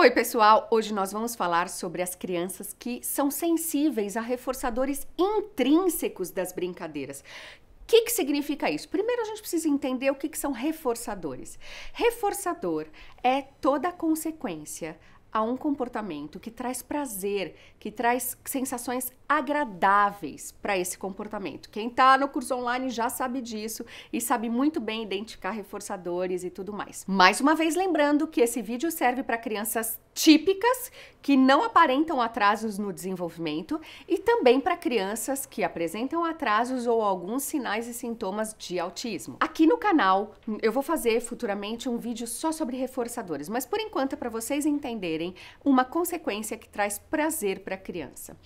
Oi, pessoal! Hoje nós vamos falar sobre as crianças que são sensíveis a reforçadores intrínsecos das brincadeiras. O que, que significa isso? Primeiro a gente precisa entender o que, que são reforçadores. Reforçador é toda consequência, a um comportamento que traz prazer, que traz sensações agradáveis para esse comportamento. Quem está no curso online já sabe disso e sabe muito bem identificar reforçadores e tudo mais. Mais uma vez lembrando que esse vídeo serve para crianças típicas que não aparentam atrasos no desenvolvimento e também para crianças que apresentam atrasos ou alguns sinais e sintomas de autismo. Aqui no canal eu vou fazer futuramente um vídeo só sobre reforçadores, mas por enquanto é para vocês entenderem uma consequência que traz prazer para a criança.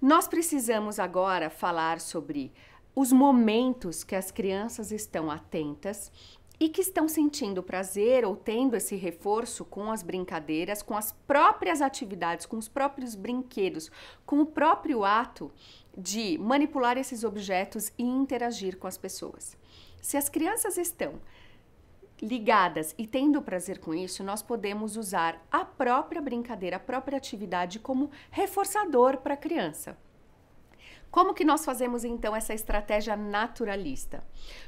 Nós precisamos agora falar sobre os momentos que as crianças estão atentas e que estão sentindo prazer ou tendo esse reforço com as brincadeiras, com as próprias atividades, com os próprios brinquedos, com o próprio ato de manipular esses objetos e interagir com as pessoas. Se as crianças estão ligadas e tendo prazer com isso, nós podemos usar a própria brincadeira, a própria atividade como reforçador para a criança. Como que nós fazemos então essa estratégia naturalista?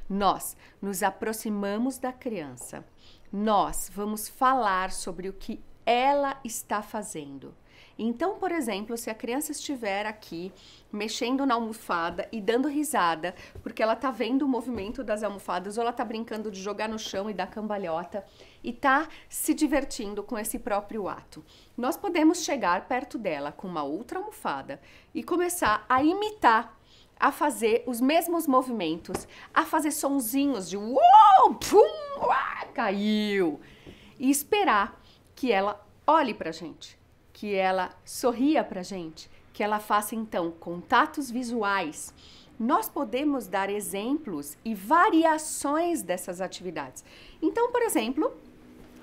Nós nos aproximamos da criança. Nós vamos falar sobre o que ela está fazendo. Então, por exemplo, se a criança estiver aqui mexendo na almofada e dando risada, porque ela tá vendo o movimento das almofadas ou ela tá brincando de jogar no chão e dar cambalhota e tá se divertindo com esse próprio ato. Nós podemos chegar perto dela com uma outra almofada e começar a imitar a fazer os mesmos movimentos, a fazer sonzinhos de uou, pum, uá, caiu e esperar que ela olhe pra gente que ela sorria para gente, que ela faça então contatos visuais. Nós podemos dar exemplos e variações dessas atividades. Então, por exemplo,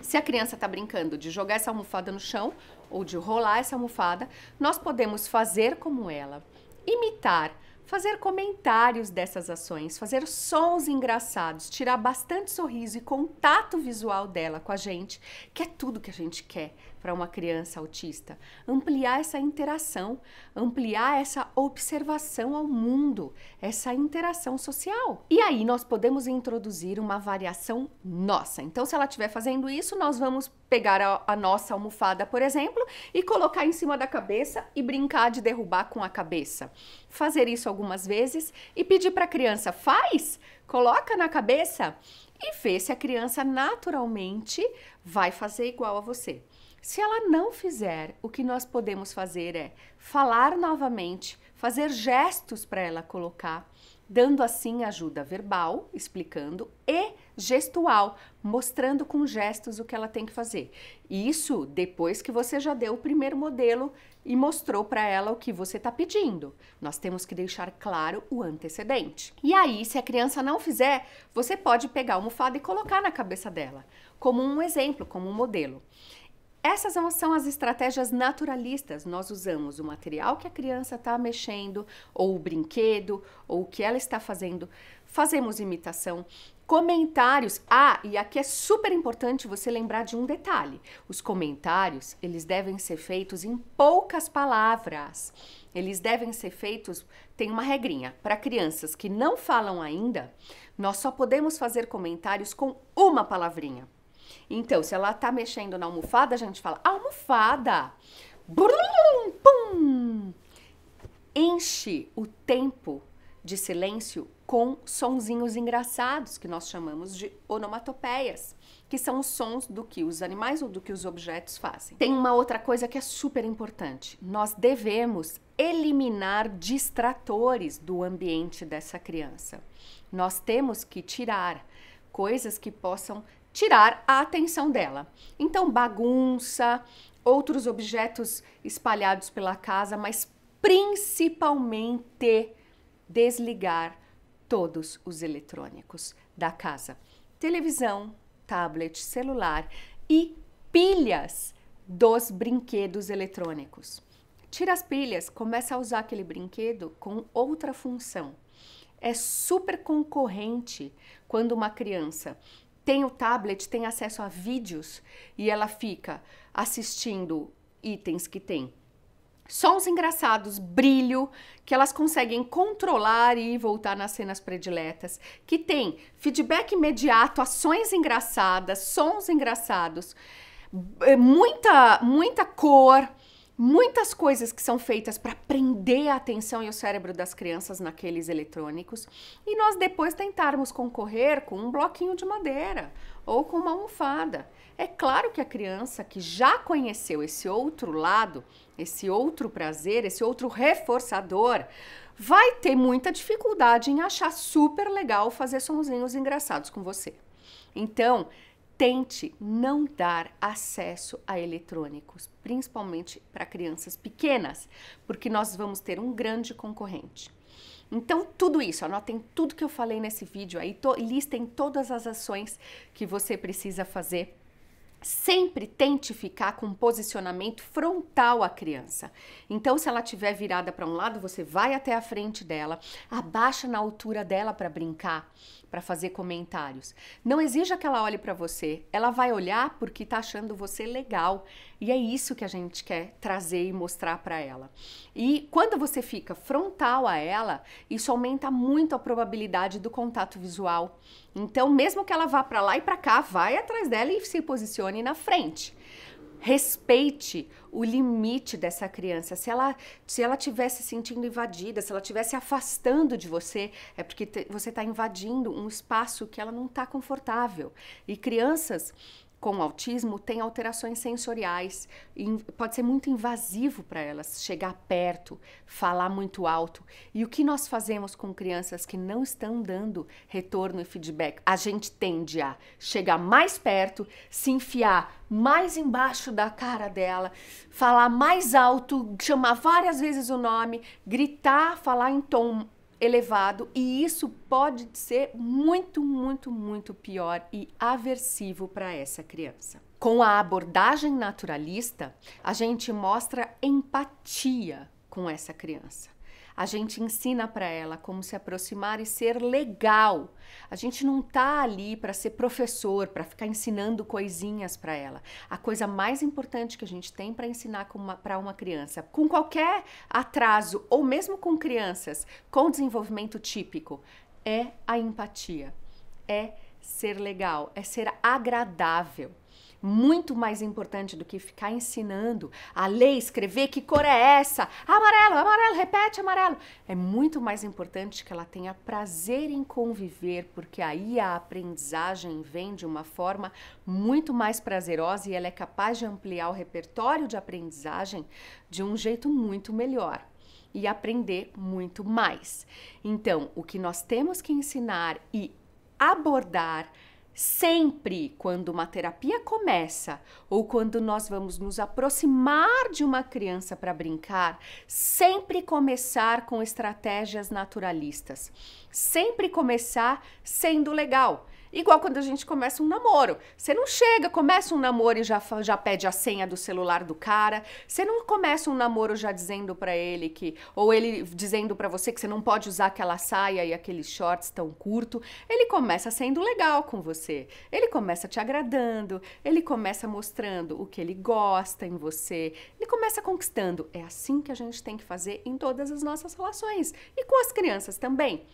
se a criança está brincando de jogar essa almofada no chão ou de rolar essa almofada, nós podemos fazer como ela, imitar fazer comentários dessas ações, fazer sons engraçados, tirar bastante sorriso e contato visual dela com a gente, que é tudo que a gente quer para uma criança autista. Ampliar essa interação, ampliar essa observação ao mundo, essa interação social. E aí nós podemos introduzir uma variação nossa. Então, se ela estiver fazendo isso, nós vamos pegar a, a, nossa almofada, por exemplo, e colocar em cima da cabeça e brincar de derrubar com a cabeça. Fazer isso algumas vezes e pedir para a criança: faz, coloca na cabeça e vê se a criança naturalmente vai fazer igual a você. Se ela não fizer, o que nós podemos fazer é falar novamente, fazer gestos para ela colocar dando assim ajuda verbal, explicando, e gestual, mostrando com gestos o que ela tem que fazer. Isso depois que você já deu o primeiro modelo e mostrou para ela o que você está pedindo. Nós temos que deixar claro o antecedente. E aí, se a criança não fizer, você pode pegar a almofada e colocar na cabeça dela, como um exemplo, como um modelo. Essas são as estratégias naturalistas. Nós usamos o material que a criança está mexendo, ou o brinquedo, ou o que ela está fazendo. Fazemos imitação, comentários. Ah, e aqui é super importante você lembrar de um detalhe. Os comentários, eles devem ser feitos em poucas palavras. Eles devem ser feitos, tem uma regrinha, para crianças que não falam ainda, nós só podemos fazer comentários com uma palavrinha. Então, se ela tá mexendo na almofada, a gente fala almofada. Brum, pum. Enche o tempo de silêncio com sonzinhos engraçados, que nós chamamos de onomatopeias, que são os sons do que os animais ou do que os objetos fazem. Tem uma outra coisa que é super importante. Nós devemos eliminar distratores do ambiente dessa criança. Nós temos que tirar coisas que possam tirar a atenção dela. Então, bagunça, outros objetos espalhados pela casa, mas principalmente desligar todos os eletrônicos da casa: televisão, tablet, celular e pilhas dos brinquedos eletrônicos. Tira as pilhas, começa a usar aquele brinquedo com outra função. É super concorrente quando uma criança tem o tablet, tem acesso a vídeos e ela fica assistindo itens que tem sons engraçados, brilho, que elas conseguem controlar e voltar nas cenas prediletas, que tem feedback imediato, ações engraçadas, sons engraçados, eh, muita muita cor, muitas coisas que são feitas para prender a atenção e o cérebro das crianças naqueles eletrônicos e nós depois tentarmos concorrer com um bloquinho de madeira ou com uma almofada. É claro que a criança que já conheceu esse outro lado, esse outro prazer, esse outro reforçador, vai ter muita dificuldade em achar super legal fazer sonzinhos engraçados com você. Então, tente não dar acesso a eletrônicos, principalmente para crianças pequenas, porque nós vamos ter um grande concorrente. Então, tudo isso, anotem tudo que eu falei nesse vídeo aí, to, listem todas as ações que você precisa fazer Sempre tente ficar com um posicionamento frontal à criança. Então, se ela estiver virada para um lado, você vai até a frente dela, abaixa na altura dela para brincar, para fazer comentários. Não exija que ela olhe para você, ela vai olhar porque está achando você legal, e é isso que a gente quer trazer e mostrar para ela. E quando você fica frontal a ela, isso aumenta muito a probabilidade do contato visual. Então, mesmo que ela vá para lá e para cá, vai atrás dela e se posicione na frente respeite o limite dessa criança. Se ela se ela tivesse se sentindo invadida, se ela tivesse afastando de você, é porque te, você está invadindo um espaço que ela não está confortável. E crianças com autismo tem alterações sensoriais. Pode ser muito invasivo para elas chegar perto, falar muito alto. E o que nós fazemos com crianças que não estão dando retorno e feedback? A gente tende a chegar mais perto, se enfiar mais embaixo da cara dela, falar mais alto, chamar várias vezes o nome, gritar, falar em tom elevado e isso pode ser muito, muito, muito pior e aversivo para essa criança. Com a abordagem naturalista, a gente mostra empatia com essa criança. A gente ensina para ela como se aproximar e ser legal. A gente não tá ali para ser professor, para ficar ensinando coisinhas para ela. A coisa mais importante que a gente tem para ensinar para uma criança, com qualquer atraso ou mesmo com crianças com desenvolvimento típico, é a empatia. É ser legal, é ser agradável muito mais importante do que ficar ensinando a ler, escrever que cor é essa, amarelo, amarelo, repete amarelo. É muito mais importante que ela tenha prazer em conviver, porque aí a aprendizagem vem de uma forma muito mais prazerosa e ela é capaz de ampliar o repertório de aprendizagem de um jeito muito melhor e aprender muito mais. Então, o que nós temos que ensinar e abordar Sempre quando uma terapia começa ou quando nós vamos nos aproximar de uma criança para brincar, sempre começar com estratégias naturalistas. Sempre começar sendo legal Igual quando a gente começa um namoro. Você não chega, começa um namoro e já, já pede a senha do celular do cara. Você não começa um namoro já dizendo para ele que. Ou ele dizendo para você que você não pode usar aquela saia e aqueles shorts tão curto. Ele começa sendo legal com você. Ele começa te agradando. Ele começa mostrando o que ele gosta em você. Ele começa conquistando. É assim que a gente tem que fazer em todas as nossas relações. E com as crianças também.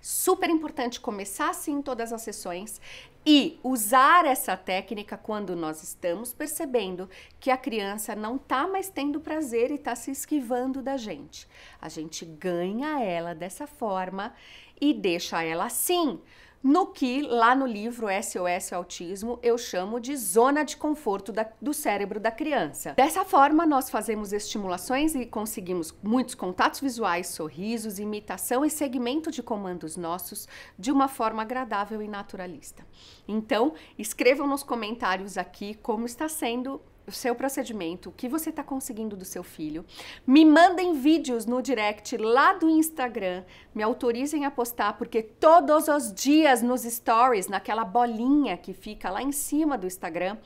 Super importante começar assim todas as sessões e usar essa técnica quando nós estamos percebendo que a criança não está mais tendo prazer e está se esquivando da gente. A gente ganha ela dessa forma e deixa ela assim no que lá no livro SOS Autismo eu chamo de zona de conforto da, do cérebro da criança. Dessa forma, nós fazemos estimulações e conseguimos muitos contatos visuais, sorrisos, imitação e segmento de comandos nossos de uma forma agradável e naturalista. Então, escrevam nos comentários aqui como está sendo o seu procedimento, o que você está conseguindo do seu filho. Me mandem vídeos no direct lá do Instagram, me autorizem a postar, porque todos os dias nos stories, naquela bolinha que fica lá em cima do Instagram,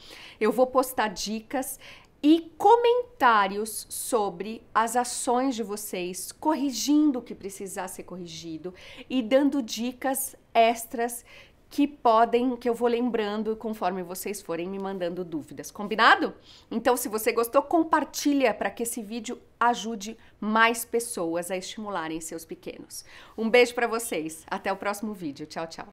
eu vou postar dicas e comentários sobre as ações de vocês, corrigindo o que precisar ser corrigido e dando dicas extras que podem, que eu vou lembrando conforme vocês forem me mandando dúvidas, combinado? Então, se você gostou, compartilha para que esse vídeo ajude mais pessoas a estimularem seus pequenos. Um beijo para vocês, até o próximo vídeo. Tchau, tchau.